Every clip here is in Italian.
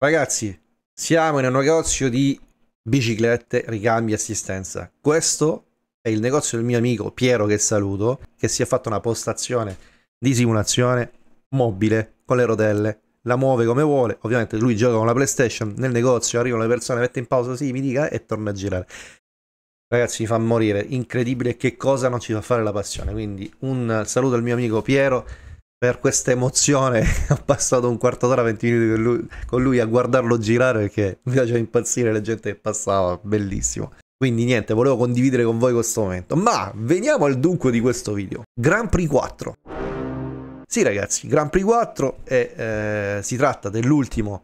Ragazzi, siamo in un negozio di biciclette, ricambi, e assistenza. Questo è il negozio del mio amico Piero che saluto, che si è fatto una postazione di simulazione mobile con le rotelle. La muove come vuole, ovviamente lui gioca con la PlayStation, nel negozio arrivano le persone, mette in pausa, sì, mi dica e torna a girare. Ragazzi, mi fa morire, incredibile che cosa non ci fa fare la passione. Quindi un saluto al mio amico Piero per questa emozione ho passato un quarto d'ora, 20 minuti con lui, con lui a guardarlo girare perché mi faceva impazzire la gente che passava, bellissimo. Quindi niente, volevo condividere con voi questo momento. Ma veniamo al dunque di questo video. Grand Prix 4. Sì ragazzi, Grand Prix 4 è, eh, si tratta dell'ultimo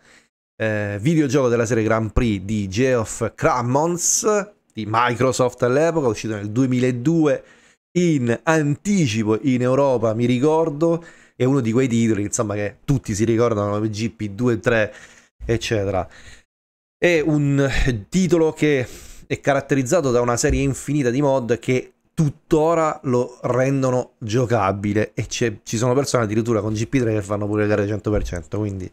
eh, videogioco della serie Grand Prix di Geoff Crammons di Microsoft all'epoca, uscito nel 2002 in anticipo in Europa, mi ricordo, è uno di quei titoli insomma, che tutti si ricordano GP2, 3, eccetera. È un titolo che è caratterizzato da una serie infinita di mod che tuttora lo rendono giocabile e ci sono persone addirittura con GP3 che fanno pure le gare 100%, quindi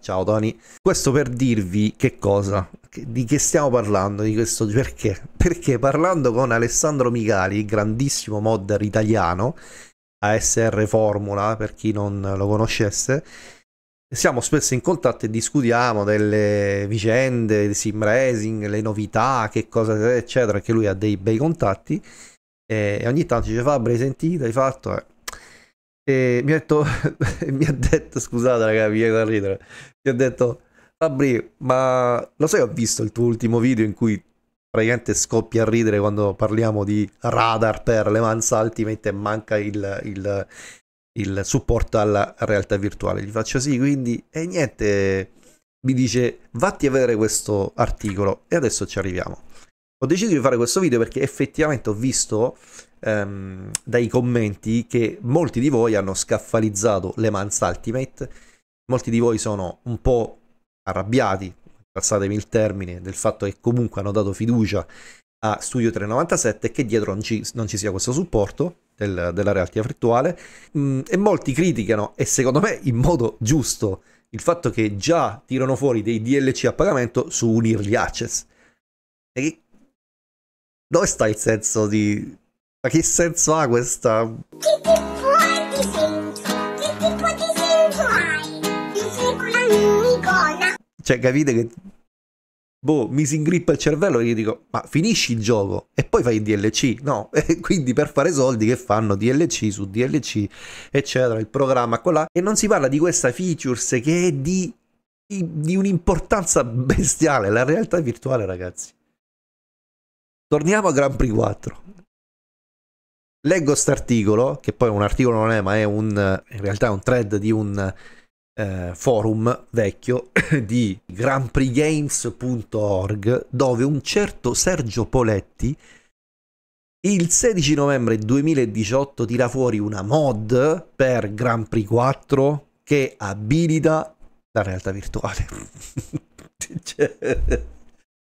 ciao Tony. Questo per dirvi che cosa, di che stiamo parlando, di questo perché? Perché parlando con Alessandro Migali grandissimo modder italiano, ASR Formula, per chi non lo conoscesse, siamo spesso in contatto e discutiamo delle vicende di sim racing, le novità, che cosa eccetera, che lui ha dei bei contatti e ogni tanto dice Fabri hai sentito, hai fatto e mi ha detto mi ha detto scusate ragazzi, mi viene da ridere. Mi ha detto Fabri, ma lo sai ho visto il tuo ultimo video in cui praticamente scoppia a ridere quando parliamo di radar per Le Mans Ultimate e manca il, il, il supporto alla realtà virtuale. Gli faccio sì, quindi e niente, mi dice vatti a vedere questo articolo e adesso ci arriviamo. Ho deciso di fare questo video perché effettivamente ho visto ehm, dai commenti che molti di voi hanno scaffalizzato Le Mans Ultimate, molti di voi sono un po' arrabbiati passatemi il termine, del fatto che comunque hanno dato fiducia a Studio 397 e che dietro non ci, non ci sia questo supporto del, della realtà virtuale mm, e molti criticano, e secondo me in modo giusto, il fatto che già tirano fuori dei DLC a pagamento su un early access. E che... dove sta il senso di... ma che senso ha questa... Cioè, capite che... Boh, mi si ingrippa il cervello e gli dico, ma finisci il gioco e poi fai il DLC. No, e quindi per fare soldi che fanno DLC su DLC, eccetera, il programma, quella. E non si parla di questa features che è di, di un'importanza bestiale. La realtà virtuale, ragazzi. Torniamo a Grand Prix 4. Leggo quest'articolo, che poi un articolo non è, ma è un, in realtà è un thread di un eh, forum vecchio di grandprixgames.org dove un certo Sergio Poletti il 16 novembre 2018 tira fuori una mod per Grand Prix 4 che abilita la realtà virtuale. cioè...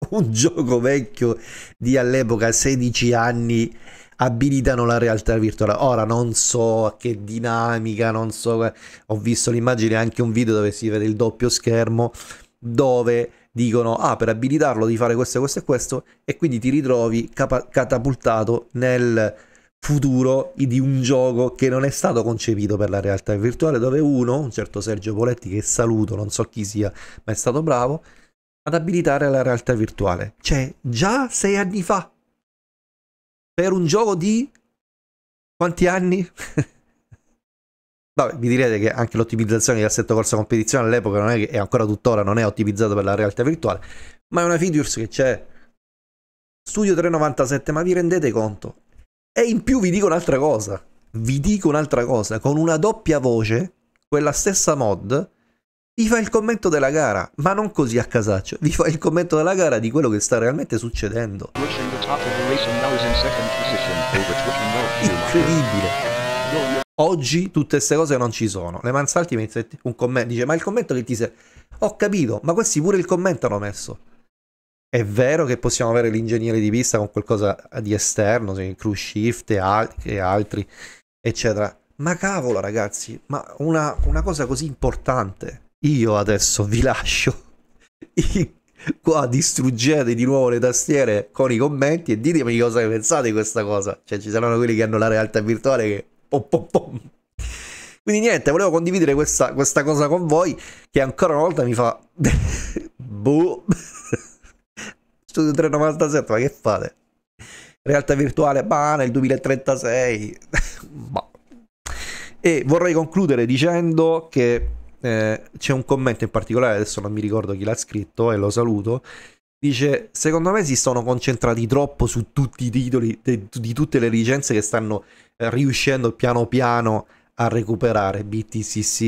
un gioco vecchio di all'epoca 16 anni abilitano la realtà virtuale. Ora non so a che dinamica, non so, ho visto l'immagine anche un video dove si vede il doppio schermo dove dicono "Ah, per abilitarlo di fare questo questo e questo" e quindi ti ritrovi catapultato nel futuro di un gioco che non è stato concepito per la realtà virtuale dove uno, un certo Sergio Poletti che saluto, non so chi sia, ma è stato bravo, ad abilitare la realtà virtuale. Cioè, già sei anni fa, per un gioco di quanti anni? Vabbè, mi direte che anche l'ottimizzazione di assetto corsa competizione all'epoca non è che è ancora tuttora non è ottimizzata per la realtà virtuale, ma è una features che c'è. Studio 397, ma vi rendete conto? E in più vi dico un'altra cosa. Vi dico un'altra cosa, con una doppia voce, quella stessa mod vi fa il commento della gara, ma non così a casaccio, vi fa il commento della gara di quello che sta realmente succedendo. Incredibile. Oggi tutte queste cose non ci sono. Le Mansalti mette un commento, dice ma il commento che ti sei... Ho capito, ma questi pure il commento hanno messo. È vero che possiamo avere l'ingegnere di pista con qualcosa di esterno, crew shift e, al e altri, eccetera. Ma cavolo ragazzi, ma una, una cosa così importante io adesso vi lascio. Qua distruggete di nuovo le tastiere con i commenti e ditemi cosa ne pensate di questa cosa. Cioè, ci saranno quelli che hanno la realtà virtuale che. Pom, pom, pom. Quindi niente, volevo condividere questa, questa, cosa con voi che ancora una volta mi fa... boh. Studio 397, ma che fate? Realtà virtuale, ma nel 2036. Boh. E vorrei concludere dicendo che eh, c'è un commento in particolare, adesso non mi ricordo chi l'ha scritto e lo saluto. Dice: Secondo me si sono concentrati troppo su tutti i titoli di, di tutte le licenze che stanno eh, riuscendo piano piano a recuperare BTCC,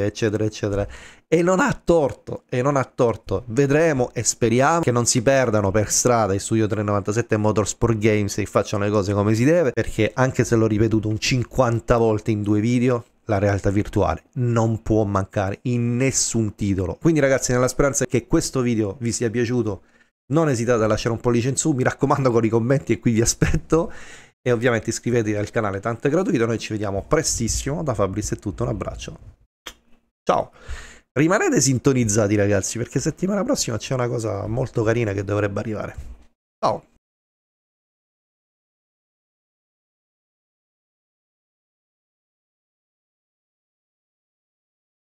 eccetera, eccetera. E non ha torto, e non ha torto. Vedremo e speriamo che non si perdano per strada i studio 397 e Motorsport Games e facciano le cose come si deve, perché anche se l'ho ripetuto un 50 volte in due video, la realtà virtuale non può mancare in nessun titolo. Quindi ragazzi, nella speranza che questo video vi sia piaciuto, non esitate a lasciare un pollice in su, mi raccomando con i commenti e qui vi aspetto e ovviamente iscrivetevi al canale, tanto è gratuito, noi ci vediamo prestissimo, da Fabrizio è tutto, un abbraccio, ciao! Rimanete sintonizzati ragazzi perché settimana prossima c'è una cosa molto carina che dovrebbe arrivare. Ciao!